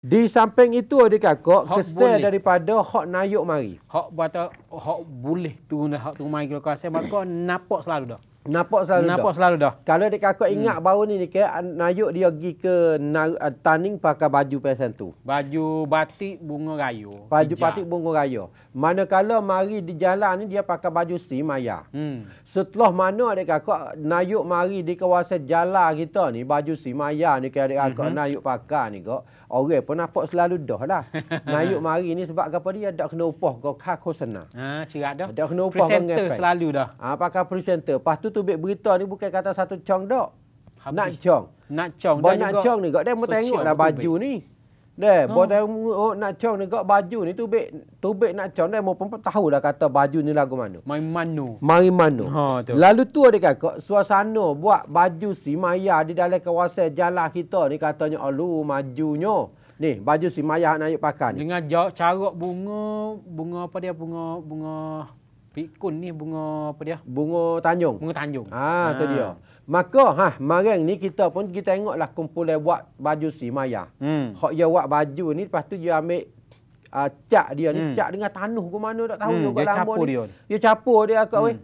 Di samping itu adik kakak kesel daripada hak naik mari. Hak buat hak boleh turun hak turun mari kalau kasi maka nampak selalu dah. Nampak selalu Nampak dah. Nampak selalu dah. Kalau adik kakak hmm. ingat hmm. baru ni dia nayuk dia pergi ke uh, tanning pakai baju pesan tu. Baju batik bunga raya. Baju hijab. batik bunga raya. kalau mari di jalan ni dia pakai baju si maya. Hmm. Setelah mana adik kakak nayuk mari di kawasan jalan kita ni baju si maya ni ke adik kakak hmm. nayuk pakai ni kok. Orang okay, pun nampak selalu dah lah. nayuk mari ni sebab apa dia tak kena upah ke kakak sana. Ah, ha, cerak dah. Tak kena upah presenter selalu dah. Ha, pakai presenter. Lepas tu tu ambil berita ni bukan kata satu cong dok. Habis. Nak cong. Nak cong. Bawa nak cong ni kot. Dia so tengok baju ni. Dah, oh. bawa oh, nak cong ni kot. Baju ni tu ambil. Tu ambil nak cong. Dia pun tahu lah kata baju ni lagu mana. Mari mano. Mari mano. Ha, tu. Lalu tu ada kata suasana buat baju si Maya di dalam kawasan jalan kita ni katanya alu majunya. Ni, baju si Maya nak pakai ni. Dengan jauh, carok bunga, bunga apa dia, bunga, bunga, Pikun ni bunga apa dia? Bunga Tanjung. Bunga Tanjung. Ha, ha. tu dia. Maka ha marang ni kita pun kita tengoklah kumpulan buat baju si Maya. Hmm. Hak dia buat baju ni lepas tu dia ambil uh, cak dia ni hmm. cak dengan tanah ke mana tak tahu hmm. juga dia capur dia. Dia capur dia kat hmm.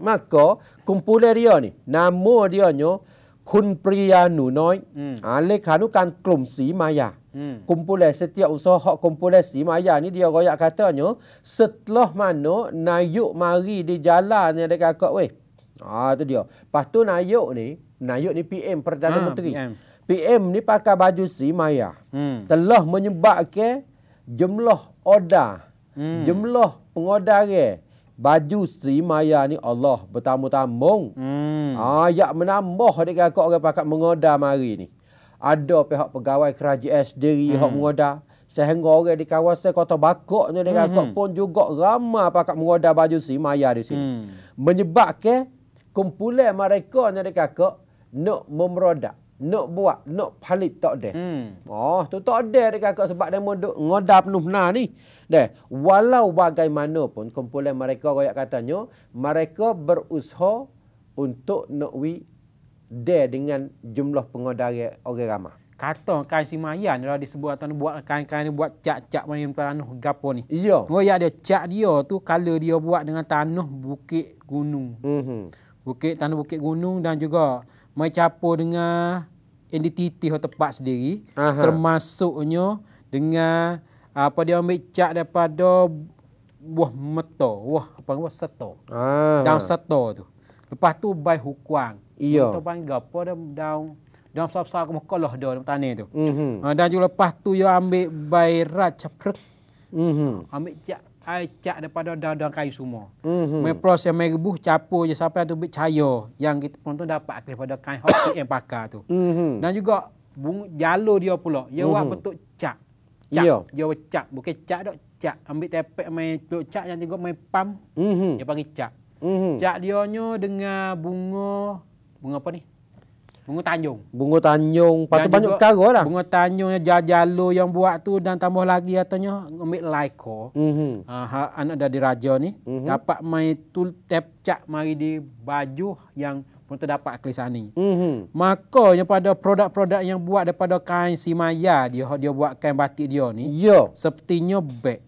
Maka kumpulan dia ni nama dia nyo Kun Priyanu Noi. Hmm. Ha, lekanukan kelum si Maya. Hmm. Hmm. Kumpulan setiap usaha hak si maya ni dia royak katanya setelah mano nayuk mari di jalan yang dekat kak weh. Ha tu dia. Pastu nayuk ni, nayuk ni PM Perdana ha, Menteri. PM. PM ni pakai baju si maya. Hmm. Telah menyebabkan jumlah oda, hmm. jumlah pengodare baju si maya ni Allah bertambah-tambung. Hmm. Ha yak menambah dekat kak orang pakai mengoda mari ni ada pihak pegawai kerajaan sendiri mm. hak mengoda hmm. sehingga orang di kawasan kota Bakok ni dengan mm -hmm. pun juga ramah pakak mengoda baju si maya di sini. Mm. Menyebabkan kumpulan mereka ni dekat kok nak memerodak, nak buat, nak palit tak ada. Mm. Oh, tu tak ada dekat kok sebab dia duk ngoda penuh benar ni. Deh, walau bagaimanapun kumpulan mereka royak katanya, mereka berusaha untuk nak wi dia dengan jumlah pengodari orang ramah. Kata kain si mayan lah disebut atau buat kain-kain ni buat cak-cak main tanah gapo ni. Iya. Oh ya dia cak dia tu kala dia buat dengan tanah bukit gunung. Mhm. Bukit tanah bukit gunung dan juga capo dengan entiti atau tempat sendiri Aha. termasuknya dengan apa dia ambil cak daripada buah meto, buah apa buah seto. Ah. Daun seto tu. Lepas tu bai hukuang. Iya. Kita panggil gapo dah daun daun besar-besar ke muka lah dah tani tu. Mhm. Uh, dan juga lepas tu yo ambil bai rat caprek. Mhm. Ambil cak air cak daripada daun-daun kayu semua. Mhm. Mai plus yang mai rebuh capur je sampai tu bit cahaya yang kita pun tu dapat daripada kain hot yang pakar tu. Mhm. Dan juga bung jalur dia pula. Ya mm-hmm. buat mhm. betul cak. Cak. Yo. Dia buat cak bukan cak dok cak ambil tepek main cak yang tengok main pam. Mhm. Dia panggil cak. Mm-hmm. Cak dianya dengan bunga bunga apa ni? Bunga tanjung. Bunga tanjung. Patu banyak cara lah. Bunga tanjung jajalo yang buat tu dan tambah lagi katanya ambil laiko. Oh. Mm-hmm. Aha, anak dari raja ni mm-hmm. dapat mai tul tap cak mari di baju yang pun terdapat kelisani. Mm-hmm. Maka yang pada produk-produk yang buat daripada kain si Maya dia dia buat kain batik dia ni. yo ya. Yeah. Sepertinya beg.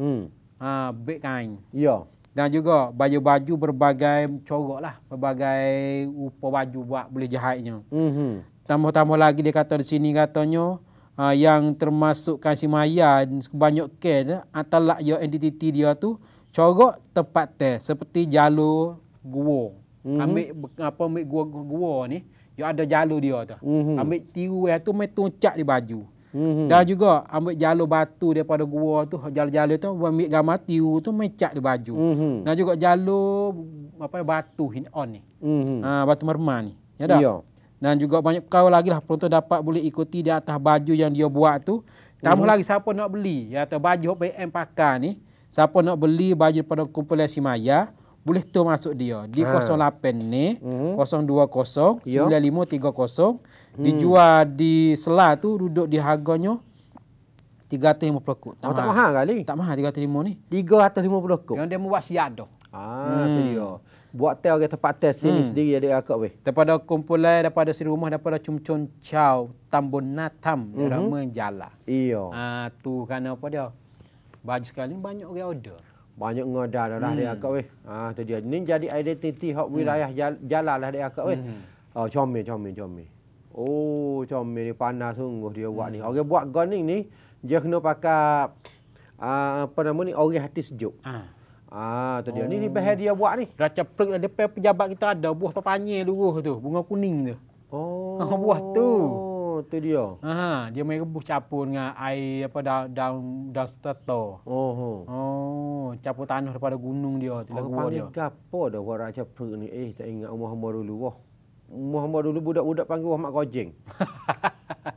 ah Ha, beg kain. yo ya. Yeah dan juga baju-baju berbagai corok lah, berbagai rupa baju buat boleh jahatnya. Mhm. Tambah-tambah mm -hmm. lagi dia kata di sini katanya uh, yang termasuk kasih Maya sebanyak ke atau lak ya entiti dia tu corok tempat teh seperti jalur gua. Mm -hmm. Ambil apa ambil gua-gua ni, dia ada jalur dia tu. Mm -hmm. Ambil tiru yang tu main tuncak di baju hmm Dah juga ambil jalur batu daripada gua tu, jalur-jalur tu, ambil gamat tiu tu, mecak di baju. Mm-hmm. Dan juga jalur apa batu hin on ni. hmm Ah, batu merma ni. Ya dah? Yeah. Dan juga banyak kau lagi lah penonton dapat boleh ikuti di atas baju yang dia buat tu. Tambah mm-hmm. lagi siapa nak beli, ya atau baju PM pakar ni. Siapa nak beli baju daripada kumpulan si Maya boleh tu masuk dia di ha. 08 ni hmm. 020 9530 hmm. dijual di sela tu duduk di harganya 350 kot. Tak, oh, mahal. tak mahal kali. Tak mahal 350 ni. 350 kot. Yang dia buat siat Ah, hmm. tu dia. Buat teh orang tempat teh sini hmm. sendiri ada akak weh. Daripada kumpulan daripada sini rumah daripada cumcun chow tambun natam yang -hmm. ramai jala. Iya. Ah, tu kerana apa dia? Baju sekali banyak orang order banyak ngedar dah hmm. dia akak weh. Ha tu dia. Ni jadi identiti hak hmm. wilayah hmm. jalan lah dia akak weh. Hmm. Oh comel comel comel. Oh comel ni panas sungguh dia buat ni. Hmm. Orang okay, buat gunning ni dia kena pakai uh, apa nama ni orang hati sejuk. Ha. Ah. Ha. Ha, tu dia. Oh. Ni ni oh. bahaya dia buat ni. Raca pelik depan pejabat kita ada buah papanya dulu tu, bunga kuning tu. Oh. buah tu roti dia. Aha, dia main rebus capur dengan air apa daun daun, daun stato. Oh. Oh, capur tanah daripada gunung dia, tilah oh, gua dia. Panggil apa dah orang capur ni? Eh, tak ingat rumah hamba dulu. Wah. Rumah hamba dulu budak-budak panggil rumah kojing.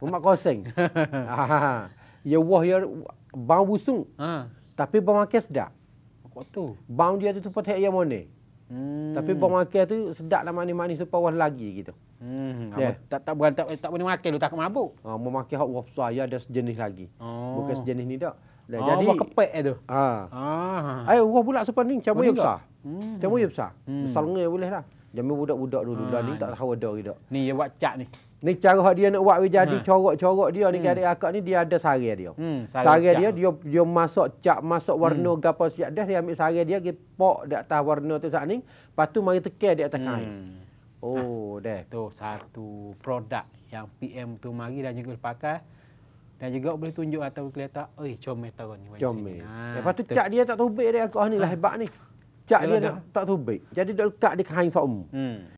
Rumah koseng. Ha. Ya wah ya bau busung. Ha. Tapi bau makan sedap. Kok tu? Bau dia tu seperti ayam mana? Hmm. Tapi buat makan tu sedap lah manis-manis supaya orang lagi gitu. Hmm. Yeah. Tak, tak, bukan tak, tak boleh makan tu takut mabuk. Ha, uh, memakai hot wolf saya ada sejenis lagi. Oh. Bukan sejenis ni tak. Dah, oh, jadi, buat kepek eh tu. Ha. Ah. Ayuh, pula supaya ni. Cama yang besar. Hmm. Cama yang besar. Hmm. Besar boleh lah. Jamin budak-budak dulu ha, lah. Ni, ah, tak tahu ada tidak. Ni dia buat cat ni. Ni cara hak dia nak buat dia jadi ha. corok-corok dia ni hmm. kadang akak ni dia ada sari dia. Hmm, sari, dia, dia dia masuk cap masuk warna hmm. gapo siap dah dia ambil sari dia ke pok di tahu warna tu saat ni. Lepas tu mari tekan di atas kain. Hmm. Oh, ha. deh. Tu satu produk yang PM tu mari dan juga pakai dan juga boleh tunjuk atau kelihatan, oi comel tahun ni. Comel. Ha. Lepas tu cap dia tak tubik dia akak ni lah hebat ni cak dia nak tak tubik. Jadi dia lekat dia kain sok um. Hmm.